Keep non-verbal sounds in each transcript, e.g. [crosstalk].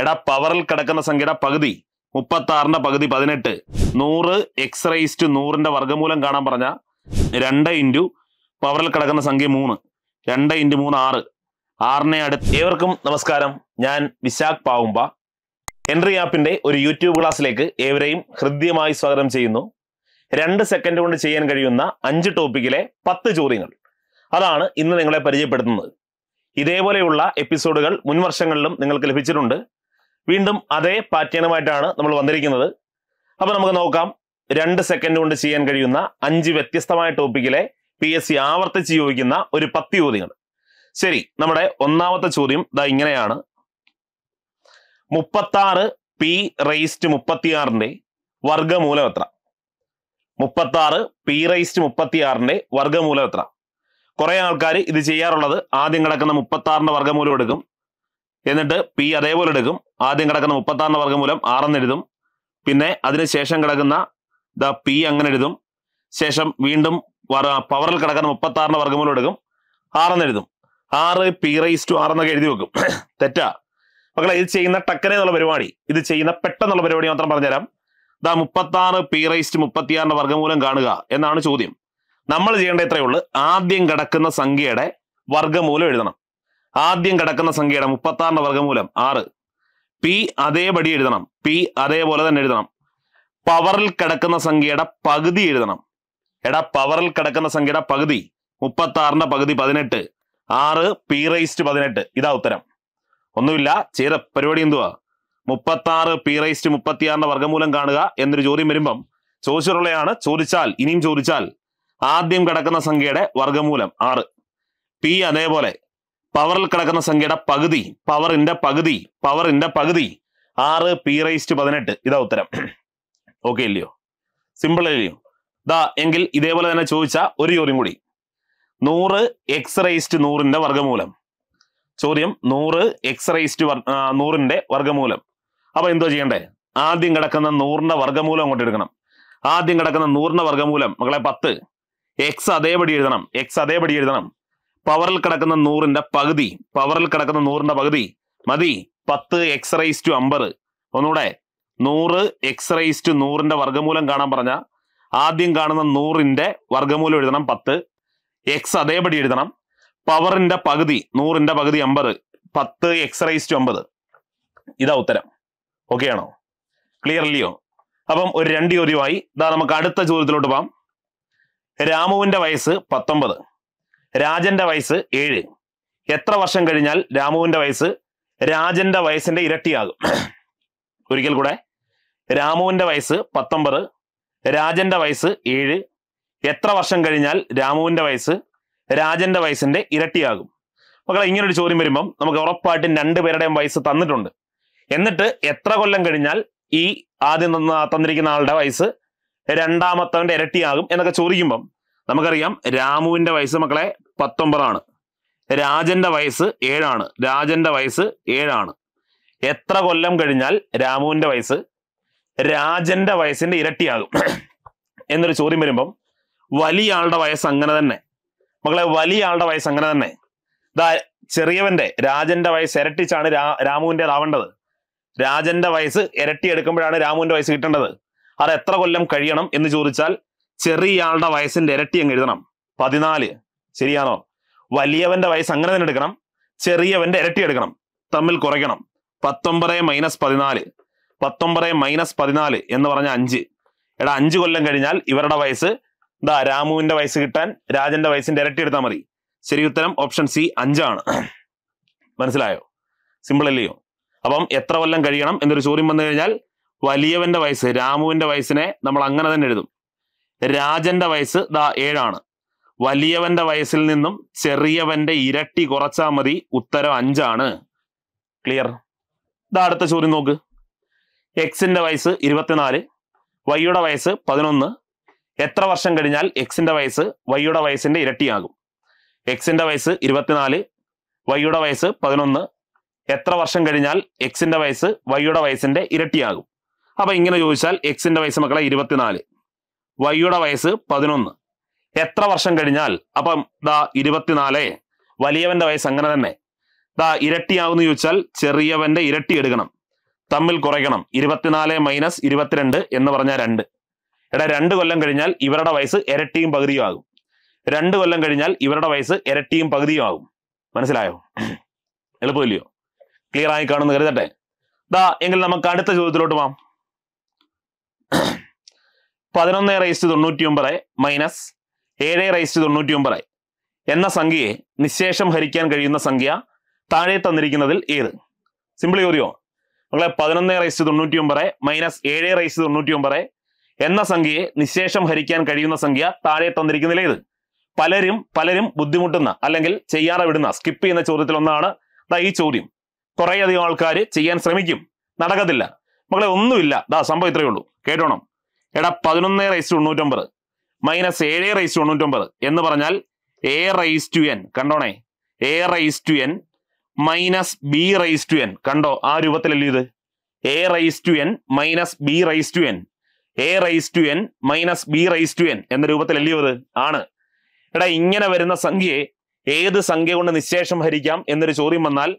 എടാ പവറിൽ കിടക്കുന്ന സംഖ്യയുടെ പകുതി മുപ്പത്തി ആറിന്റെ പകുതി പതിനെട്ട് നൂറ് എക്സ് റൈസ് ടു നൂറിന്റെ വർഗ്ഗമൂലം കാണാൻ പറഞ്ഞ രണ്ട് ഇൻറ്റു പവറിൽ കിടക്കുന്ന സംഖ്യ മൂന്ന് രണ്ട് ഇൻറ്റു മൂന്ന് ആറ് ആറിനെ അടുത്ത് ഏവർക്കും നമസ്കാരം ഞാൻ വിശാഖ് പാവുമ്പ എൻട്രി ആപ്പിന്റെ ഒരു യൂട്യൂബ് ക്ലാസ്സിലേക്ക് ഏവരെയും ഹൃദ്യമായി സ്വാഗതം ചെയ്യുന്നു രണ്ട് സെക്കൻഡ് കൊണ്ട് ചെയ്യാൻ കഴിയുന്ന അഞ്ച് ടോപ്പിക്കിലെ പത്ത് ചോദ്യങ്ങൾ അതാണ് ഇന്ന് നിങ്ങളെ പരിചയപ്പെടുത്തുന്നത് ഇതേപോലെയുള്ള എപ്പിസോഡുകൾ മുൻവർഷങ്ങളിലും നിങ്ങൾക്ക് ലഭിച്ചിട്ടുണ്ട് വീണ്ടും അതേ പാറ്റേണുമായിട്ടാണ് നമ്മൾ വന്നിരിക്കുന്നത് അപ്പോൾ നമുക്ക് നോക്കാം രണ്ട് സെക്കൻഡ് കൊണ്ട് ചെയ്യാൻ കഴിയുന്ന അഞ്ച് വ്യത്യസ്തമായ ടോപ്പിക്കിലെ പി എസ് സി ആവർത്തിച്ച് ചോദിക്കുന്ന ഒരു പത്ത് ചോദ്യങ്ങൾ ശരി നമ്മുടെ ഒന്നാമത്തെ ചോദ്യം ഇതാ ഇങ്ങനെയാണ് മുപ്പത്താറ് പി റൈസ്റ്റ് മുപ്പത്തിയാറിന്റെ വർഗമൂലം എത്ര മുപ്പത്താറ് പി റൈസ്റ്റ് മുപ്പത്തിയാറിന്റെ വർഗമൂലം എത്ര കുറെ ആൾക്കാർ ഇത് ചെയ്യാറുള്ളത് ആദ്യം കിടക്കുന്ന മുപ്പത്താറിന്റെ വർഗമൂലം എടുക്കും എന്നിട്ട് പി അതേപോലെ എടുക്കും ആദ്യം കിടക്കുന്ന മുപ്പത്താറിന് വർഗ്ഗമൂലം ആറെന്ന് എഴുതും പിന്നെ അതിനുശേഷം കിടക്കുന്ന ദ പി അങ്ങനെ എഴുതും ശേഷം വീണ്ടും പവറിൽ കിടക്കുന്ന മുപ്പത്താറിന് വർഗ്ഗമൂലം എടുക്കും ആറെന്ന് എഴുതും ആറ് പി റൈസ് ടു ആറെന്നൊക്കെ എഴുതി വെക്കും [coughs] തെറ്റാ മക്കളെ ഇത് ചെയ്യുന്ന ടക്കനെ എന്നുള്ള പരിപാടി ഇത് ചെയ്യുന്ന പെട്ടെന്നുള്ള പരിപാടി മാത്രം പറഞ്ഞുതരാം ദാ മുപ്പത്താറ് പി റൈസ്റ്റ് മുപ്പത്തിയാറിന്റെ വർഗ്ഗമൂലം കാണുക എന്നാണ് ചോദ്യം നമ്മൾ ചെയ്യേണ്ട ഇത്രയേ ഉള്ളൂ ആദ്യം കിടക്കുന്ന സംഖ്യയുടെ വർഗ്ഗമൂലം എഴുതണം ആദ്യം കിടക്കുന്ന സംഖ്യയുടെ മുപ്പത്താറിന്റെ വർഗമൂലം ആറ് പി അതേപടി എഴുതണം പി അതേപോലെ തന്നെ എഴുതണം പവറിൽ കിടക്കുന്ന സംഖ്യയുടെ പകുതി എഴുതണം എടാ പവറിൽ കിടക്കുന്ന സംഖ്യയുടെ പകുതി ആറിന്റെ പകുതി പതിനെട്ട് ആറ് പി റൈസ്റ്റ് പതിനെട്ട് ഇതാ ഉത്തരം ഒന്നുമില്ല ചെയ്ത പരിപാടി എന്തുവാ ആറ് പി റൈസ്റ്റ് ആറിന്റെ വർഗ്ഗമൂലം കാണുക എന്നൊരു ചോദ്യം വരുമ്പം ചോദിച്ചിട്ടുള്ളതാണ് ചോദിച്ചാൽ ഇനിയും ചോദിച്ചാൽ ആദ്യം കിടക്കുന്ന സംഖ്യയുടെ വർഗ്ഗമൂലം ആറ് പി അതേപോലെ പവറിൽ കിടക്കുന്ന സംഖ്യയുടെ പകുതി പവറിന്റെ പകുതി പവറിന്റെ പകുതി ആറ് പി റൈസ്റ്റ് പതിനെട്ട് ഇതാ ഉത്തരം ഓക്കെ ഇല്ലയോ സിമ്പിൾ അല്ലയോ ഇതാ എങ്കിൽ ഇതേപോലെ തന്നെ ചോദിച്ച ഒരു ചോദ്യം കൂടി നൂറ് എക്സ് റൈസ്റ്റ് നൂറിന്റെ വർഗമൂലം ചോദ്യം നൂറ് എക്സ് റൈസ്റ്റ് നൂറിന്റെ വർഗമൂലം അപ്പൊ എന്തോ ചെയ്യണ്ടേ ആദ്യം കിടക്കുന്ന നൂറിന്റെ വർഗമൂലം അങ്ങോട്ട് എടുക്കണം ആദ്യം കിടക്കുന്ന നൂറിന്റെ വർഗമൂലം മകളെ പത്ത് എക്സ് അതേപടി എഴുതണം എക്സ് അതേപടി എഴുതണം പവറിൽ കിടക്കുന്ന നൂറിന്റെ പകുതി പവറിൽ കിടക്കുന്ന നൂറിന്റെ പകുതി മതി പത്ത് എക്സ് റൈസ് ടു അമ്പത് ഒന്നുകൂടെ നൂറ് എക്സ് റൈസ് ടു നൂറിന്റെ വർഗ്ഗമൂലം കാണാൻ പറഞ്ഞ ആദ്യം കാണുന്ന നൂറിന്റെ വർഗ്ഗമൂലം എഴുതണം പത്ത് എക്സ് അതേപടി എഴുതണം പവറിന്റെ പകുതി നൂറിന്റെ പകുതി അമ്പത് പത്ത് എക്സ് റൈസ് ടു അമ്പത് ഇതാ ഉത്തരം ഓക്കെ ആണോ ക്ലിയർലിയോ അപ്പം ഒരു രണ്ട് ചോദ്യമായി ഇതാ നമുക്ക് അടുത്ത ചോദ്യത്തിലോട്ട് പോകാം രാമുവിന്റെ വയസ്സ് പത്തൊമ്പത് രാജന്റെ വയസ്സ് ഏഴ് എത്ര വർഷം കഴിഞ്ഞാൽ രാമുവിന്റെ വയസ്സ് രാജന്റെ വയസ്സിന്റെ ഇരട്ടിയാകും ഒരിക്കൽ കൂടെ രാമുവിന്റെ വയസ്സ് പത്തൊമ്പത് രാജന്റെ വയസ്സ് ഏഴ് എത്ര വർഷം കഴിഞ്ഞാൽ രാമുവിന്റെ വയസ്സ് രാജന്റെ വയസ്സിന്റെ ഇരട്ടിയാകും മക്കളെ ഇങ്ങനൊരു ചോദ്യം വരുമ്പം നമുക്ക് ഉറപ്പായിട്ടും രണ്ടുപേരുടെയും വയസ്സ് തന്നിട്ടുണ്ട് എന്നിട്ട് എത്ര കൊല്ലം കഴിഞ്ഞാൽ ഈ ആദ്യം തന്നിരിക്കുന്ന ആളുടെ വയസ്സ് രണ്ടാമത്തവന്റെ ഇരട്ടിയാകും എന്നൊക്കെ ചോദിക്കുമ്പം നമുക്കറിയാം രാമുവിൻ്റെ വയസ്സ് മക്കളെ പത്തൊമ്പതാണ് രാജന്റെ വയസ്സ് ഏഴാണ് രാജന്റെ വയസ്സ് ഏഴാണ് എത്ര കൊല്ലം കഴിഞ്ഞാൽ രാമുവിൻ്റെ വയസ്സ് രാജന്റെ വയസ്സിൻ്റെ ഇരട്ടിയാകും [clears throat] എന്നൊരു ചോദ്യം വരുമ്പം വലിയ ആളുടെ വയസ്സ് അങ്ങനെ തന്നെ മക്കളെ വലിയ ആളുടെ വയസ്സ് അങ്ങനെ തന്നെ ദാ ചെറിയവന്റെ രാജന്റെ വയസ്സ് ഇരട്ടിച്ചാണ് രാ രാമുവിൻ്റെതാവേണ്ടത് രാജന്റെ വയസ്സ് ഇരട്ടി എടുക്കുമ്പോഴാണ് രാമുവിന്റെ വയസ്സ് കിട്ടേണ്ടത് അത് എത്ര കൊല്ലം കഴിയണം എന്ന് ചോദിച്ചാൽ ചെറിയയാളുടെ വയസ്സിന്റെ ഇരട്ടി അങ്ങ് എഴുതണം പതിനാല് ശരിയാണോ വലിയവന്റെ വയസ്സ് അങ്ങനെ തന്നെ എടുക്കണം ചെറിയവന്റെ ഇരട്ടി എടുക്കണം തമ്മിൽ കുറയ്ക്കണം പത്തൊമ്പത് മൈനസ് പതിനാല് പത്തൊമ്പത് മൈനസ് പതിനാല് എന്ന് പറഞ്ഞ അഞ്ച് എടാ അഞ്ച് കൊല്ലം കഴിഞ്ഞാൽ ഇവരുടെ വയസ്സ് ഇതാ രാമുവിന്റെ വയസ്സ് കിട്ടാൻ രാജന്റെ വയസ്സിന്റെ ഇരട്ടി എടുത്താൽ മതി ശരി ഉത്തരം ഓപ്ഷൻ സി അഞ്ചാണ് മനസ്സിലായോ സിമ്പിൾ അല്ലയോ അപ്പം എത്ര കൊല്ലം കഴിയണം എന്നൊരു ചോദ്യം വന്നു കഴിഞ്ഞാൽ വലിയവന്റെ വയസ്സ് രാമുവിന്റെ വയസ്സിനെ നമ്മൾ അങ്ങനെ തന്നെ എഴുതും രാജന്റെ വയസ്സ് ദാ ഏഴാണ് വലിയവന്റെ വയസ്സിൽ നിന്നും ചെറിയവന്റെ ഇരട്ടി കുറച്ചാൽ മതി ഉത്തരം അഞ്ചാണ് ക്ലിയർ ഇതാ അടുത്ത ചോദ്യം നോക്ക് എക്സിന്റെ വയസ്സ് ഇരുപത്തിനാല് വൈയുടെ വയസ്സ് പതിനൊന്ന് എത്ര വർഷം കഴിഞ്ഞാൽ എക്സിന്റെ വയസ്സ് വൈയുടെ വയസ്സിന്റെ ഇരട്ടിയാകും എക്സിന്റെ വയസ്സ് ഇരുപത്തിനാല് വൈയുടെ വയസ്സ് പതിനൊന്ന് എത്ര വർഷം കഴിഞ്ഞാൽ എക്സിന്റെ വയസ്സ് വൈയുടെ വയസ്സിന്റെ ഇരട്ടിയാകും അപ്പൊ ഇങ്ങനെ ചോദിച്ചാൽ എക്സിന്റെ വയസ്സ് മക്കളെ ഇരുപത്തിനാല് വൈയുടെ വയസ്സ് പതിനൊന്ന് എത്ര വർഷം കഴിഞ്ഞാൽ അപ്പം ദാ ഇരുപത്തിനാല് വലിയവന്റെ വയസ്സ് അങ്ങനെ തന്നെ ദാ ഇരട്ടിയാവുന്ന ചോദിച്ചാൽ ചെറിയവന്റെ ഇരട്ടി എടുക്കണം തമ്മിൽ കുറയ്ക്കണം ഇരുപത്തിനാല് മൈനസ് ഇരുപത്തിരണ്ട് എന്ന് പറഞ്ഞാൽ രണ്ട് എടാ രണ്ട് കൊല്ലം കഴിഞ്ഞാൽ ഇവരുടെ വയസ്സ് ഇരട്ടിയും പകുതിയും ആകും രണ്ട് കൊല്ലം കഴിഞ്ഞാൽ ഇവരുടെ വയസ്സ് ഇരട്ടിയും പകുതിയും ആകും മനസ്സിലായോ എളുപ്പമില്ലയോ ക്ലിയർ ആയി കാണുമെന്ന് കരുതട്ടെ ദാ എങ്കിൽ നമുക്ക് അടുത്ത ചോദ്യത്തിലോട്ട് പോവാം പതിനൊന്ന് റൈസ് തൊണ്ണൂറ്റി ഒമ്പത് മൈനസ് ഏഴ് റൈസ് തൊണ്ണൂറ്റി ഒമ്പത് എന്ന സംഖ്യയെ നിശേഷം ഹരിക്കാൻ കഴിയുന്ന സംഖ്യ താഴെ തന്നിരിക്കുന്നതിൽ ഏത് സിമ്പിൾ ചോദ്യമോ മകളെ പതിനൊന്ന് റൈസ് തൊണ്ണൂറ്റി ഒമ്പത് മൈനസ് ഏഴ് റൈസ് തൊണ്ണൂറ്റി ഒമ്പത് എന്ന സംഖ്യയെ നിശേഷം ഹരിക്കാൻ കഴിയുന്ന സംഖ്യ താഴെ തന്നിരിക്കുന്നതിൽ ഏത് പലരും പലരും ബുദ്ധിമുട്ടുന്ന അല്ലെങ്കിൽ ചെയ്യാതെ വിടുന്ന സ്കിപ്പ് ചെയ്യുന്ന ചോദ്യത്തിൽ ഒന്നാണ് ഈ ചോദ്യം കുറേയധികം ആൾക്കാർ ചെയ്യാൻ ശ്രമിക്കും നടക്കത്തില്ല മകളെ ഒന്നുമില്ല ദാ സംഭവം ഇത്രയേ ഉള്ളൂ കേട്ടോണം എടാ പതിനൊന്ന് റൈസ് തൊണ്ണൂറ്റൊമ്പത് മൈനസ് ഏഴ് റൈസ് തൊണ്ണൂറ്റൊമ്പത് എന്ന് പറഞ്ഞാൽ എ റൈസ് ടു എൻ കണ്ടോണേ A raise to N minus B raise to N കണ്ടോ ആ രൂപത്തിലല്ലേ ഇത് A raise to N minus B raise to N A raise to N minus B raise to N എന്ന രൂപത്തിലല്ലയോ ഇത് ആണ് എടാ ഇങ്ങനെ വരുന്ന സംഖ്യയെ ഏത് സംഖ്യ കൊണ്ട് നിശേഷം ഹരിക്കാം എന്നൊരു ചോദ്യം വന്നാൽ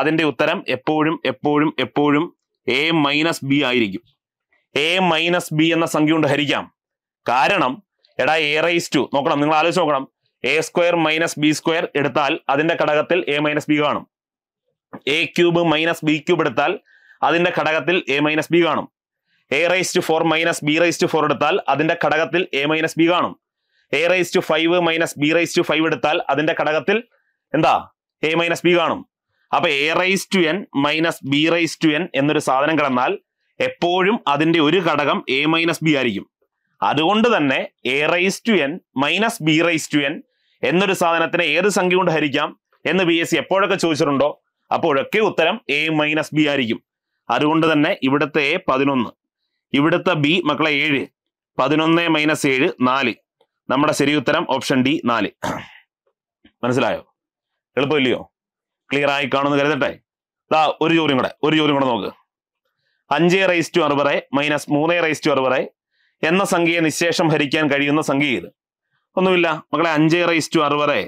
അതിന്റെ ഉത്തരം എപ്പോഴും എപ്പോഴും എപ്പോഴും എ മൈനസ് ബി ആയിരിക്കും എ മൈനസ് ബി എന്ന സംഖ്യ കൊണ്ട് ഹരിക്കാം കാരണം എടാ എ റൈസ് ടു നോക്കണം നിങ്ങൾ ആലോചിച്ച് നോക്കണം A square minus B square എടുത്താൽ അതിന്റെ ഘടകത്തിൽ എ മൈനസ് ബി കാണും A cube minus B cube എടുത്താൽ അതിന്റെ ഘടകത്തിൽ എ മൈനസ് ബി കാണും A raise to four minus B raise to four എടുത്താൽ അതിന്റെ ഘടകത്തിൽ എ മൈനസ് ബി കാണും A raise to five minus B raise to five എടുത്താൽ അതിന്റെ ഘടകത്തിൽ എന്താ എ മൈനസ് ബി കാണും അപ്പൊ A raise to N minus B raise to N എന്നൊരു സാധനം കിടന്നാൽ എപ്പോഴും അതിന്റെ ഒരു ഘടകം എ മൈനസ് ബി ആയിരിക്കും അതുകൊണ്ട് തന്നെ A raise to N minus B raise to N എന്നൊരു സാധനത്തിനെ ഏത് സംഖ്യ കൊണ്ട് ഹരിക്കാം എന്ന് ബി എസ് സി എപ്പോഴൊക്കെ ചോദിച്ചിട്ടുണ്ടോ അപ്പോഴൊക്കെ ഉത്തരം എ മൈനസ് ബി ആയിരിക്കും അതുകൊണ്ട് തന്നെ ഇവിടുത്തെ എ പതിനൊന്ന് ഇവിടുത്തെ ബി മക്കളെ ഏഴ് പതിനൊന്ന് മൈനസ് ഏഴ് നാല് നമ്മുടെ ശരി ഉത്തരം ഓപ്ഷൻ ഡി നാല് മനസ്സിലായോ എളുപ്പമില്ലയോ ക്ലിയർ ആയി കാണുമെന്ന് കരുതട്ടെ ഒരു ചോദ്യം കൂടെ ഒരു ചോദ്യം കൂടെ നോക്ക് അഞ്ച് റൈസ് ടു അറുപത് മൈനസ് മൂന്ന് റൈസ് ടു അറുപത് എന്ന സംഖ്യയെ നിശേഷം ഹരിക്കാൻ കഴിയുന്ന സംഖ്യ ഇത് ഒന്നുമില്ല മകളെ അഞ്ച് റൈസ് ടു അറുപത്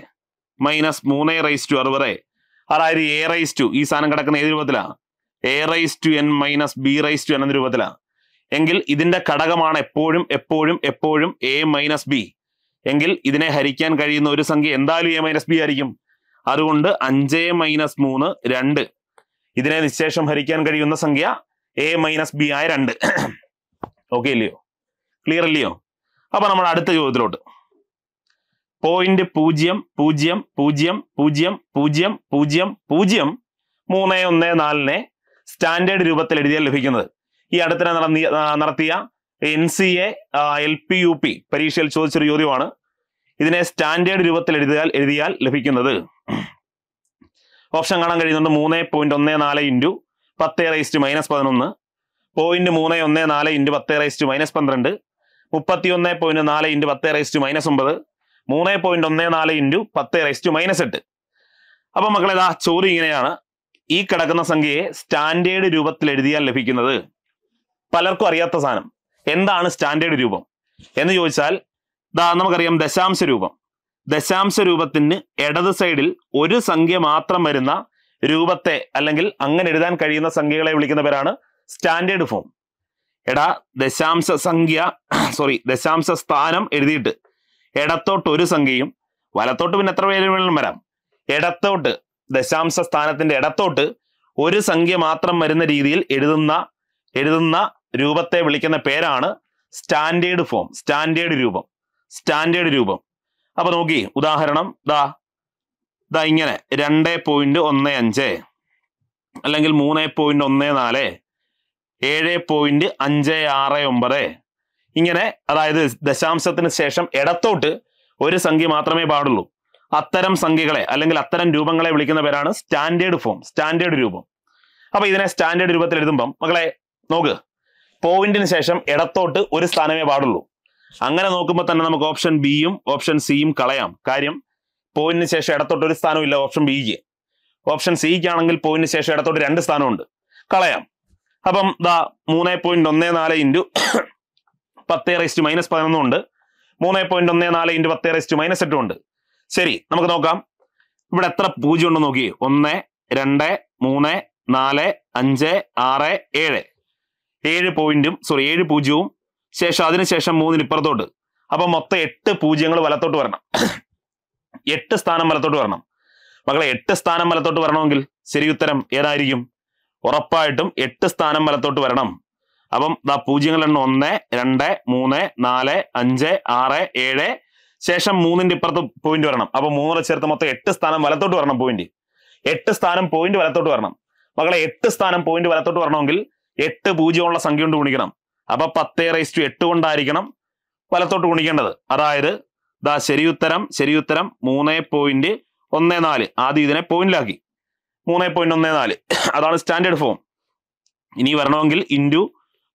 മൈനസ് മൂന്ന് റൈസ് ടു അറുപത് അതായത് എ റൈസ് ടു ഈ സാധനം കിടക്കുന്ന ഏത് രൂപത്തിലാണ് A raise to N minus B raise to N എന്ന രൂപത്തിലാണ് എങ്കിൽ ഇതിന്റെ ഘടകമാണ് എപ്പോഴും എപ്പോഴും എപ്പോഴും എ മൈനസ് ബി എങ്കിൽ ഇതിനെ ഹരിക്കാൻ കഴിയുന്ന ഒരു സംഖ്യ എന്തായാലും എ മൈനസ് ബി ആയിരിക്കും അതുകൊണ്ട് അഞ്ച് മൈനസ് മൂന്ന് രണ്ട് ഇതിനെ നിശേഷം ഹരിക്കാൻ കഴിയുന്ന സംഖ്യ എ മൈനസ് ബി ആയ രണ്ട് ഓക്കെ അല്ലയോ ക്ലിയർ അല്ലയോ അപ്പൊ നമ്മൾ അടുത്ത ചോദ്യത്തിലോട്ട് പോയിന്റ് പൂജ്യം പൂജ്യം പൂജ്യം പൂജ്യം പൂജ്യം പൂജ്യം പൂജ്യം മൂന്ന് ഒന്ന് നാലിനെ സ്റ്റാൻഡേർഡ് രൂപത്തിൽ എഴുതിയാൽ ലഭിക്കുന്നത് ഈ അടുത്തിനെ നടത്തിയ N C A L P U P പരീക്ഷയിൽ ചോദിച്ചൊരു ചോദ്യമാണ് ഇതിനെ സ്റ്റാൻഡേർഡ് രൂപത്തിൽ എഴുതിയാൽ എഴുതിയാൽ ലഭിക്കുന്നത് ഓപ്ഷൻ കാണാൻ കഴിയുന്നുണ്ട് മൂന്ന് പോയിന്റ് ഒന്ന് നാല് ഇൻറ്റു പത്ത് റൈസ്റ്റ് മൈനസ് പതിനൊന്ന് പോയിന്റ് മൂന്ന് ഒന്ന് നാല് ഇൻറ്റു പത്ത് റൈസ്റ്റ് മൈനസ് പന്ത്രണ്ട് മുപ്പത്തി ഒന്ന് പോയിന്റ് നാല് ഇൻറ്റു പത്ത് റൈസ്റ്റ് മൈനസ് ഒമ്പത് മൂന്ന് പോയിന്റ് ഒന്ന് നാല് ഇൻറ്റു പത്ത് റൈസ്റ്റ് മൈനസ് എട്ട് അപ്പം മക്കളെ ഇതാ ചോദ്യം ഇങ്ങനെയാണ് ഈ കിടക്കുന്ന സംഖ്യയെ സ്റ്റാൻഡേർഡ് രൂപത്തിൽ എഴുതിയാൽ ലഭിക്കുന്നത് പലർക്കും അറിയാത്ത സാധനം എന്താണ് സ്റ്റാൻഡേർഡ് രൂപം എന്ന് ചോദിച്ചാൽ ഇതാ നമുക്കറിയാം ദശാംശ രൂപം ദശാംശ രൂപത്തിന് ഇടത് സൈഡിൽ ഒരു സംഖ്യ മാത്രം വരുന്ന രൂപത്തെ അല്ലെങ്കിൽ അങ്ങനെ എഴുതാൻ കഴിയുന്ന സംഖ്യകളെ വിളിക്കുന്ന പേരാണ് സ്റ്റാൻഡേർഡ് ഫോം എടാ ദശാംശ സംഖ്യ സോറി ദശാംശ സ്ഥാനം എഴുതിയിട്ട് ഇടത്തോട്ട് ഒരു സംഖ്യയും വലത്തോട്ട് പിന്നെ എത്ര പേര് വേണമെങ്കിലും വരാം ഇടത്തോട്ട് ദശാംശ സ്ഥാനത്തിന്റെ ഇടത്തോട്ട് ഒരു സംഖ്യ മാത്രം വരുന്ന രീതിയിൽ എഴുതുന്ന എഴുതുന്ന രൂപത്തെ വിളിക്കുന്ന പേരാണ് സ്റ്റാൻഡേർഡ് ഫോം സ്റ്റാൻഡേർഡ് രൂപം സ്റ്റാൻഡേർഡ് രൂപം അപ്പൊ നോക്കി ഉദാഹരണം ദാ ഇതാ ഇങ്ങനെ രണ്ട് പോയിന്റ് ഒന്ന് അഞ്ച് അല്ലെങ്കിൽ മൂന്ന് പോയിന്റ് ഒന്ന് നാല് ഏഴ് പോയിന്റ് അഞ്ച് ആറ് ഒമ്പത് ഇങ്ങനെ അതായത് ദശാംശത്തിന് ശേഷം ഇടത്തോട്ട് ഒരു സംഖ്യ മാത്രമേ പാടുള്ളൂ അത്തരം സംഖ്യകളെ അല്ലെങ്കിൽ അത്തരം രൂപങ്ങളെ വിളിക്കുന്ന പേരാണ് സ്റ്റാൻഡേർഡ് ഫോം സ്റ്റാൻഡേർഡ് രൂപം അപ്പൊ ഇതിനെ സ്റ്റാൻഡേർഡ് രൂപത്തിൽ എഴുതുമ്പം മകളെ നോക്ക് പോയിന്റിന് ശേഷം ഇടത്തോട്ട് ഒരു സ്ഥാനമേ പാടുള്ളൂ അങ്ങനെ നോക്കുമ്പോൾ തന്നെ നമുക്ക് ഓപ്ഷൻ ബിയും ഓപ്ഷൻ സിയും കളയാം കാര്യം പോയിന്റിന് ശേഷം ഇടത്തോട്ട് ഒരു സ്ഥാനം ഇല്ല ഓപ്ഷൻ ബിക്ക് ഓപ്ഷൻ സിക്ക് ആണെങ്കിൽ പോയിന്റിന് ശേഷം ഇടത്തോട്ട് രണ്ട് സ്ഥാനമുണ്ട് കളയാം അപ്പം ദാ മൂന്ന് പോയിന്റ് ഒന്ന് നാല് ഇൻറ്റു പത്ത് റേസ്റ്റ് മൈനസ് പതിനൊന്നും ഉണ്ട് മൂന്ന് പോയിന്റ് ഒന്ന് നാല് ഇൻറ്റു പത്ത് റേസ്റ്റ് മൈനസ് എട്ടും ഉണ്ട് ശരി നമുക്ക് നോക്കാം ഇവിടെ എത്ര പൂജ്യം ഉണ്ടെന്ന് നോക്കി ഒന്ന് രണ്ട് മൂന്ന് നാല് അഞ്ച് ആറ് ഏഴ് ഏഴ് പോയിന്റും സോറി ഏഴ് പൂജ്യവും ശേഷം അതിനുശേഷം മൂന്നിന് ഇപ്പുറത്തോട്ട് അപ്പം മൊത്തം എട്ട് പൂജ്യങ്ങൾ വലത്തോട്ട് വരണം എട്ട് സ്ഥാനം വലത്തോട്ട് വരണം മകളെ എട്ട് സ്ഥാനം വലത്തോട്ട് വരണമെങ്കിൽ ശരി ഉത്തരം ഏതായിരിക്കും ഉറപ്പായിട്ടും എട്ട് സ്ഥാനം വലത്തോട്ട് വരണം അപ്പം ദാ പൂജ്യങ്ങൾ എണ്ണം ഒന്ന് രണ്ട് മൂന്ന് നാല് അഞ്ച് ആറ് ഏഴ് ശേഷം മൂന്നിന്റെ ഇപ്പുറത്ത് പോയിന്റ് വരണം അപ്പൊ മൂന്നര ചേർത്ത് മൊത്തം എട്ട് സ്ഥാനം വലത്തോട്ട് വരണം പോയിന്റ് എട്ട് സ്ഥാനം പോയിന്റ് വലത്തോട്ട് വരണം മകളെ എട്ട് സ്ഥാനം പോയിന്റ് വലത്തോട്ട് വരണമെങ്കിൽ എട്ട് പൂജ്യമുള്ള സംഖ്യ കൊണ്ട് ഗുണിക്കണം അപ്പൊ പത്തേ റേസ് ടു എട്ട് കൊണ്ടായിരിക്കണം വലത്തോട്ട് ഗുണിക്കേണ്ടത് അതായത് ദാ ശരി ഉത്തരം മൂന്ന് പോയിന്റ് ഒന്ന് നാല് ആദ്യം ഇതിനെ പോയിന്റിലാക്കി മൂന്ന് പോയിന്റ് ഒന്ന് നാല് അതാണ് സ്റ്റാൻഡേർഡ് ഫോം ഇനി വരണമെങ്കിൽ ഇൻറ്റു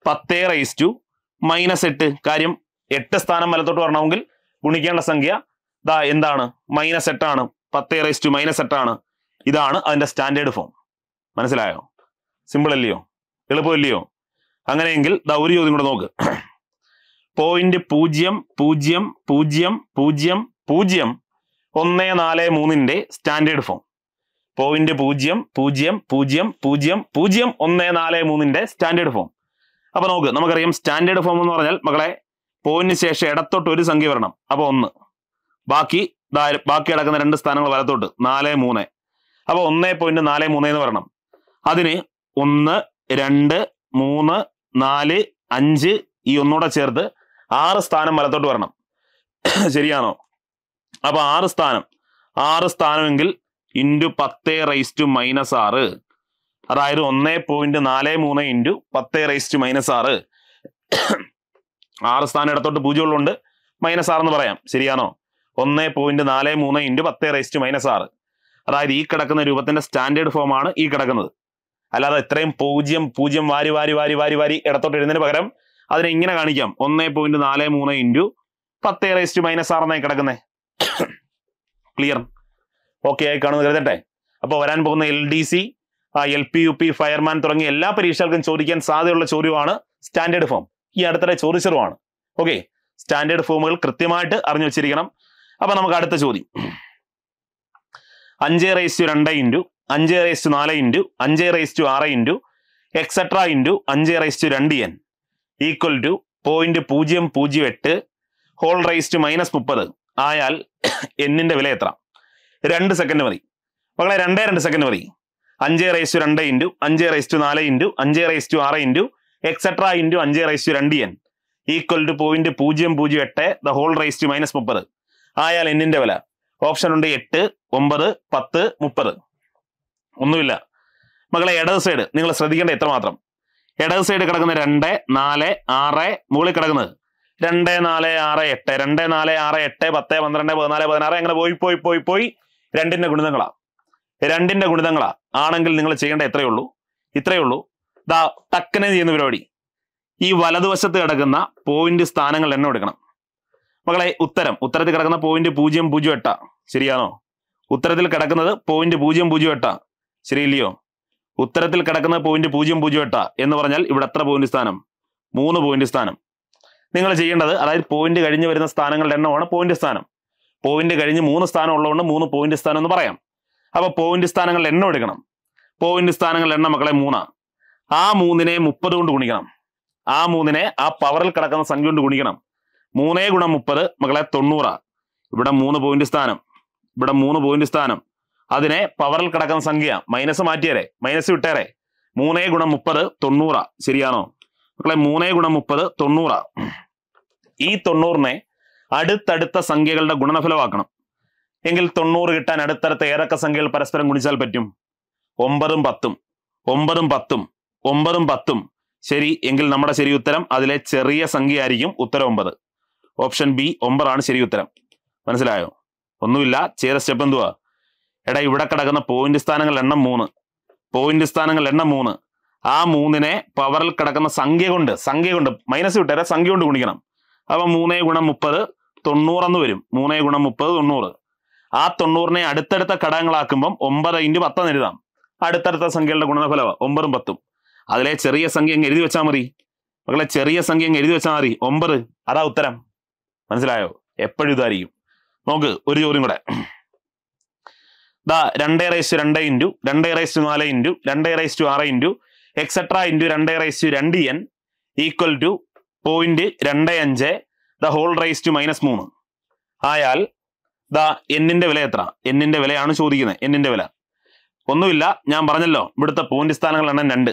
പത്തേ റൈസ് ടു മൈനസ് എട്ട് കാര്യം എട്ട് സ്ഥാനം വലത്തോട്ട് വരണമെങ്കിൽ ഗുണിക്കേണ്ട സംഖ്യ ദാ എന്താണ് മൈനസ് എട്ടാണ് പത്തേ റൈസ് ടു മൈനസ് എട്ടാണ് ഇതാണ് അതിൻ്റെ സ്റ്റാൻഡേർഡ് ഫോം മനസ്സിലായോ സിമ്പിൾ അല്ലയോ എളുപ്പമില്ലയോ അങ്ങനെയെങ്കിൽ ചോദ്യം കൂടെ നോക്ക് പോയിന്റ് പൂജ്യം പൂജ്യം പൂജ്യം പൂജ്യം പൂജ്യം ഒന്ന് നാല് മൂന്നിൻ്റെ സ്റ്റാൻഡേർഡ് ഫോം പോയിന്റ് പൂജ്യം പൂജ്യം പൂജ്യം പൂജ്യം പൂജ്യം ഒന്ന് നാല് മൂന്നിൻ്റെ സ്റ്റാൻഡേർഡ് ഫോം അപ്പോൾ നോക്ക് നമുക്കറിയാം സ്റ്റാൻഡേർഡ് ഫോം എന്ന് പറഞ്ഞാൽ മകളെ പോയിന് ശേഷം ഇടത്തോട്ട് ഒരു സംഖ്യ വരണം അപ്പോൾ ഒന്ന് ബാക്കി ബാക്കി കിടക്കുന്ന രണ്ട് സ്ഥാനങ്ങൾ വലത്തോട്ട് നാല് മൂന്ന് അപ്പോൾ ഒന്ന് പോയിന്റ് നാല് മൂന്ന് എന്ന് പറയണം അതിന് ഒന്ന് രണ്ട് മൂന്ന് നാല് അഞ്ച് ഈ ഒന്നുകൂടെ ചേർത്ത് ആറ് സ്ഥാനം വലത്തോട്ട് വരണം ശരിയാണോ അപ്പൊ ആറ് സ്ഥാനം ആറ് സ്ഥാനമെങ്കിൽ ഇൻറ്റു പത്ത് റൈസ് ടു മൈനസ് ആറ് അതായത് ഒന്ന് പോയിന്റ് നാല് മൂന്ന് ഇൻറ്റു പത്ത് റൈസ് ടു മൈനസ് ആറ് ആറ് സ്ഥാനം ഇടത്തോട്ട് പൂജ്യമുള്ളതുകൊണ്ട് മൈനസ് ആറെന്ന് പറയാം ശരിയാണോ ഒന്ന് പോയിന്റ് നാല് മൂന്ന് ഇൻറ്റു പത്ത് റൈസ് ടു മൈനസ് ആറ് അതായത് ഈ കിടക്കുന്ന രൂപത്തിന്റെ സ്റ്റാൻഡേർഡ് ഫോം ആണ് ഈ കിടക്കുന്നത് അല്ലാതെ ഇത്രയും പൂജ്യം പൂജ്യം വാരി വാരി വാരി വാരി വാരി ഇടത്തോട്ട് എഴുതുന്നതിന് പകരം അതിനെ ഇങ്ങനെ കാണിക്കാം ഒന്നേ പോയിന്റ് നാല് മൂന്ന് ഇൻറ്റു പത്തേ റേസ്റ്റ് മൈനസ് ആറെന്നായി കിടക്കുന്നത് ക്ലിയർ ഓക്കെ ആയി കാണുന്നു കരുതട്ടെ അപ്പോൾ വരാൻ പോകുന്ന L D C L P U P fireman തുടങ്ങിയ എല്ലാ പരീക്ഷകൾക്കും ചോദിക്കാൻ സാധ്യതയുള്ള ചോദ്യമാണ് സ്റ്റാൻഡേർഡ് ഫോം ഈ അടുത്തിടെ ചോദിച്ചതുമാണ് ഓക്കെ സ്റ്റാൻഡേർഡ് ഫോമുകൾ കൃത്യമായിട്ട് അറിഞ്ഞു വെച്ചിരിക്കണം അപ്പൊ നമുക്ക് അടുത്ത ചോദ്യം അഞ്ച് റേസ് ടു രണ്ട് ഇൻറ്റു അഞ്ച് റേസ് ടു നാല് ഇൻറ്റു അഞ്ച് റേസ് ടു ആറ് ഇൻറ്റു എക്സെട്ര ഇൻറ്റു അഞ്ച് റേസ് ടു രണ്ട് എൻ ഈക്വൽ ടു പോയിന്റ് പൂജ്യം പൂജ്യം എട്ട് ഹോൾ റൈസ് ടു മൈനസ് മുപ്പത് ആയാൽ എന്നിന്റെ വില എത്ര രണ്ട് സെക്കൻഡ് മതി മകളെ രണ്ടേ രണ്ട് സെക്കൻഡ് മതി അഞ്ച് റൈസ് ടു രണ്ട് ഇൻറ്റു അഞ്ച് റൈസ് ടു നാല് ഇൻറ്റു അഞ്ച് റൈസ് ടു ആറ് ഇൻറ്റു എക്സെട്രാ ഇൻറ്റു അഞ്ച് റൈസ് ടു രണ്ട് എൻ ഈക്വൽ ടു പോയിന്റ് പൂജ്യം പൂജ്യം എട്ട് the whole raise to minus മുപ്പത് ആയാൽ എന്നിന്റെ വില ഓപ്ഷൻ ഉണ്ട് എട്ട് ഒമ്പത് പത്ത് മുപ്പത് ഒന്നുമില്ല മകളെ ഇടത് സൈഡ് നിങ്ങൾ ശ്രദ്ധിക്കേണ്ട എത്രമാത്രം ഇടത് സൈഡ് കിടക്കുന്ന രണ്ട് നാല് ആറ് മുകളിൽ കിടക്കുന്നത് രണ്ട് നാല് ആറ് എട്ട് രണ്ട് നാല് ആറ് എട്ട് പത്ത് പന്ത്രണ്ട് പതിനാല് പതിനാറ് അങ്ങനെ പോയി പോയി പോയി പോയി രണ്ടിന്റെ ഗുണിതങ്ങളാ രണ്ടിന്റെ ഗുണിതങ്ങളാ ആണെങ്കിൽ നിങ്ങൾ ചെയ്യേണ്ട എത്രയേ ഉള്ളൂ ഇത്രയേ ഉള്ളൂ ദാ ടക്കനെ ചെയ്യുന്ന പരിപാടി ഈ വലതുവശത്ത് കിടക്കുന്ന പോയിന്റ് സ്ഥാനങ്ങൾ എണ്ണം എടുക്കണം മക്കളെ ഉത്തരം ഉത്തരത്തിൽ കിടക്കുന്ന പോയിന്റ് പൂജ്യം പൂജ്യം എട്ടാ ശരിയാണോ ഉത്തരത്തിൽ കിടക്കുന്നത് പോയിന്റ് പൂജ്യം പൂജ്യം എട്ടാ ശരിയില്ലയോ ഉത്തരത്തിൽ കിടക്കുന്ന പോയിന്റ് പൂജ്യം പൂജ്യം എട്ട എന്ന് പറഞ്ഞാൽ ഇവിടെ എത്ര പോയിന്റ് സ്ഥാനം മൂന്ന് പോയിന്റ് സ്ഥാനം നിങ്ങൾ ചെയ്യേണ്ടത് അതായത് പോയിന്റ് കഴിഞ്ഞ് വരുന്ന സ്ഥാനങ്ങളുടെ എണ്ണമാണ് പോയിന്റ് സ്ഥാനം പോയിന്റ് കഴിഞ്ഞ് മൂന്ന് സ്ഥാനം ഉള്ളതുകൊണ്ട് മൂന്ന് പോയിന്റ് സ്ഥാനം എന്ന് പറയാം അപ്പോൾ പോയിന്റ് സ്ഥാനങ്ങളുടെ എണ്ണം എടുക്കണം പോയിന്റ് സ്ഥാനങ്ങളുടെ എണ്ണം മക്കളെ മൂന്നാണ് ആ മൂന്നിനെ മുപ്പത് കൊണ്ട് ഗുണിക്കണം ആ മൂന്നിനെ ആ പവറിൽ കിടക്കുന്ന സംഖ്യ കൊണ്ട് ഗുണിക്കണം മൂന്നേ ഗുണം മുപ്പത് മക്കളെ തൊണ്ണൂറാണ് ഇവിടെ മൂന്ന് പോയിന്റ് സ്ഥാനം ഇവിടെ മൂന്ന് പോയിന്റ് സ്ഥാനം അതിനെ പവറിൽ കിടക്കുന്ന സംഖ്യ മൈനസ് മാറ്റിയരെ മൈനസ് വിട്ടേരെ മൂന്നേ ഗുണം മുപ്പത് തൊണ്ണൂറ ശരിയാണോ മക്കളെ മൂന്നേ ഗുണം മുപ്പത് തൊണ്ണൂറ ഈ തൊണ്ണൂറിനെ അടുത്തടുത്ത സംഖ്യകളുടെ ഗുണനഫലമാക്കണം എങ്കിൽ തൊണ്ണൂറ് കിട്ടാൻ അടുത്തടുത്ത ഏതൊക്കെ സംഖ്യകൾ പരസ്പരം ഗുണിച്ചാൽ പറ്റും ഒമ്പതും പത്തും ഒമ്പതും പത്തും ഒമ്പതും പത്തും ശരി എങ്കിൽ നമ്മുടെ ശരി ഉത്തരം അതിലെ ചെറിയ സംഖ്യ ആയിരിക്കും ഉത്തരം ഒമ്പത് ഓപ്ഷൻ ബി ഒമ്പതാണ് ശരി ഉത്തരം മനസ്സിലായോ ഒന്നുമില്ല ചെയ്ത സ്റ്റെപ്പ് എന്തുവാ എടാ ഇവിടെ കിടക്കുന്ന പോയിന്റ് സ്ഥാനങ്ങൾ എണ്ണം മൂന്ന് പോയിന്റ് സ്ഥാനങ്ങൾ എണ്ണം മൂന്ന് ആ മൂന്നിനെ പവറിൽ കിടക്കുന്ന സംഖ്യ കൊണ്ട് സംഖ്യ കൊണ്ട് മൈനസ് വിട്ടേ സംഖ്യ കൊണ്ട് ഗുണിക്കണം അപ്പൊ മൂന്നേ ഗുണം മുപ്പത് തൊണ്ണൂറെന്ന് വരും മൂന്നേ ഗുണം മുപ്പത് തൊണ്ണൂറ് ആ തൊണ്ണൂറിനെ അടുത്തടുത്ത ഘടകങ്ങളാക്കുമ്പം ഒമ്പത് ഇൻറ്റു പത്തെന്ന് എഴുതാം അടുത്തടുത്ത സംഖ്യകളുടെ ഗുണനഫലവ ഒമ്പതും പത്തും അതിലെ ചെറിയ സംഖ്യ അങ്ങ് എഴുതി വെച്ചാൽ മതി മകളെ ചെറിയ സംഖ്യ അങ്ങ് എഴുതി വെച്ചാൽ മതി ഒമ്പത് അതാ ഉത്തരം മനസ്സിലായോ എപ്പോഴും ഇതായിരിക്കും നോക്ക് ഒരു ചോദ്യം കൂടെ ദാ രണ്ട് റേസ് രണ്ട് ഇൻറ്റു രണ്ട് റേസ് നാല് ഇൻറ്റു രണ്ട് റേസ് ടു ആറ് ഇൻറ്റു എക്സെട്ര ഇൻറ്റു രണ്ട് റേസ് ടു രണ്ട് എൻ ഈക്വൽ ടു പോയിന്റ് രണ്ട് അഞ്ച് the whole raise to minus മൂന്ന് ആയാൽ ദാ എന്നിന്റെ വില എത്ര എന്നിന്റെ വിലയാണ് ചോദിക്കുന്നത് എന്നിന്റെ വില ഒന്നുമില്ല ഞാൻ പറഞ്ഞല്ലോ ഇവിടുത്തെ പോയിന്റ് സ്ഥാനങ്ങൾ എണ്ണം രണ്ട്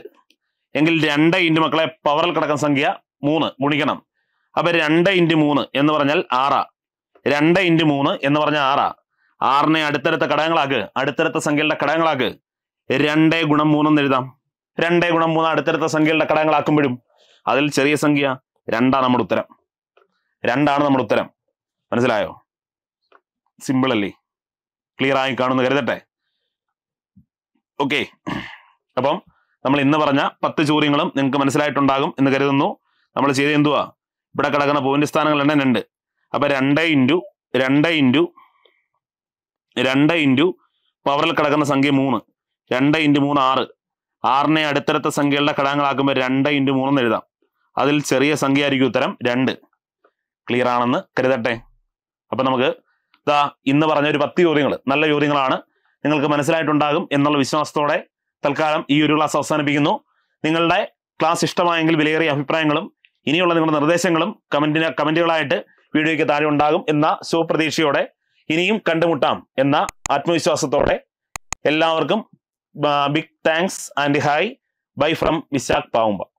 എങ്കിൽ രണ്ട് ഇൻറ്റു മക്കളെ പവറിൽ കിടക്കുന്ന സംഖ്യ മൂന്ന് ഗുണിക്കണം അപ്പൊ രണ്ട് ഇൻറ്റു മൂന്ന് എന്ന് പറഞ്ഞാൽ ആറാ രണ്ട് ഇൻറ്റു മൂന്ന് എന്ന് പറഞ്ഞാൽ ആറാ ആറിനെ അടുത്തടുത്ത ഘടകങ്ങളാക്ക് അടുത്തടുത്ത സംഖ്യകളുടെ ഘടകങ്ങളാക്ക് രണ്ടേ ഗുണം മൂന്നെന്ന് എഴുതാം രണ്ടേ ഗുണം മൂന്ന് അടുത്തടുത്ത സംഖ്യകളുടെ ഘടകങ്ങളാക്കുമ്പോഴും അതിൽ ചെറിയ സംഖ്യ രണ്ടാണ് നമ്മുടെ ഉത്തരം രണ്ടാണ് നമ്മുടെ ഉത്തരം മനസ്സിലായോ സിമ്പിൾ അല്ലേ ക്ലിയർ ആയി കാണുമെന്ന് കരുതട്ടെ ഓക്കെ അപ്പം നമ്മൾ ഇന്ന് പറഞ്ഞ പത്ത് ചോദ്യങ്ങളും നിങ്ങൾക്ക് മനസ്സിലായിട്ടുണ്ടാകും എന്ന് കരുതുന്നു നമ്മൾ ചെയ്ത് എന്തുവാ ഇവിടെ കിടക്കുന്ന പോയിന്റ് സ്ഥാനങ്ങൾ രണ്ട് അപ്പൊ രണ്ട് ഇൻറ്റു രണ്ട് ഇൻറ്റു രണ്ട് ഇൻറ്റു പവറിൽ കിടക്കുന്ന സംഖ്യ മൂന്ന് രണ്ട് ഇൻറ്റു മൂന്ന് ആറ് ആറിനെ അടുത്തടുത്ത സംഖ്യകളുടെ ഘടകങ്ങളാക്കുമ്പോൾ രണ്ട് ഇൻറ്റു മൂന്ന് എഴുതാം അതിൽ ചെറിയ സംഖ്യ ആയിരിക്കും ഉത്തരം രണ്ട് ക്ലിയർ ആണെന്ന് കരുതട്ടെ അപ്പം നമുക്ക് ഇതാ ഇന്ന് പറഞ്ഞ ഒരു പത്ത് ചോദ്യങ്ങൾ നല്ല ചോദ്യങ്ങളാണ് നിങ്ങൾക്ക് മനസ്സിലായിട്ടുണ്ടാകും എന്നുള്ള വിശ്വാസത്തോടെ തൽക്കാലം ഈ ഒരു ക്ലാസ് അവസാനിപ്പിക്കുന്നു നിങ്ങളുടെ ക്ലാസ് ഇഷ്ടമായെങ്കിൽ വിലയേറിയ അഭിപ്രായങ്ങളും ഇനിയുള്ള നിങ്ങളുടെ നിർദ്ദേശങ്ങളും കമൻറ്റിന് കമൻറ്റുകളായിട്ട് വീഡിയോയ്ക്ക് താഴെ ഉണ്ടാകും എന്ന സുപ്രതീക്ഷയോടെ ഇനിയും കണ്ടുമുട്ടാം എന്ന ആത്മവിശ്വാസത്തോടെ എല്ലാവർക്കും big thanks and hi bye from Vishakh Pavumba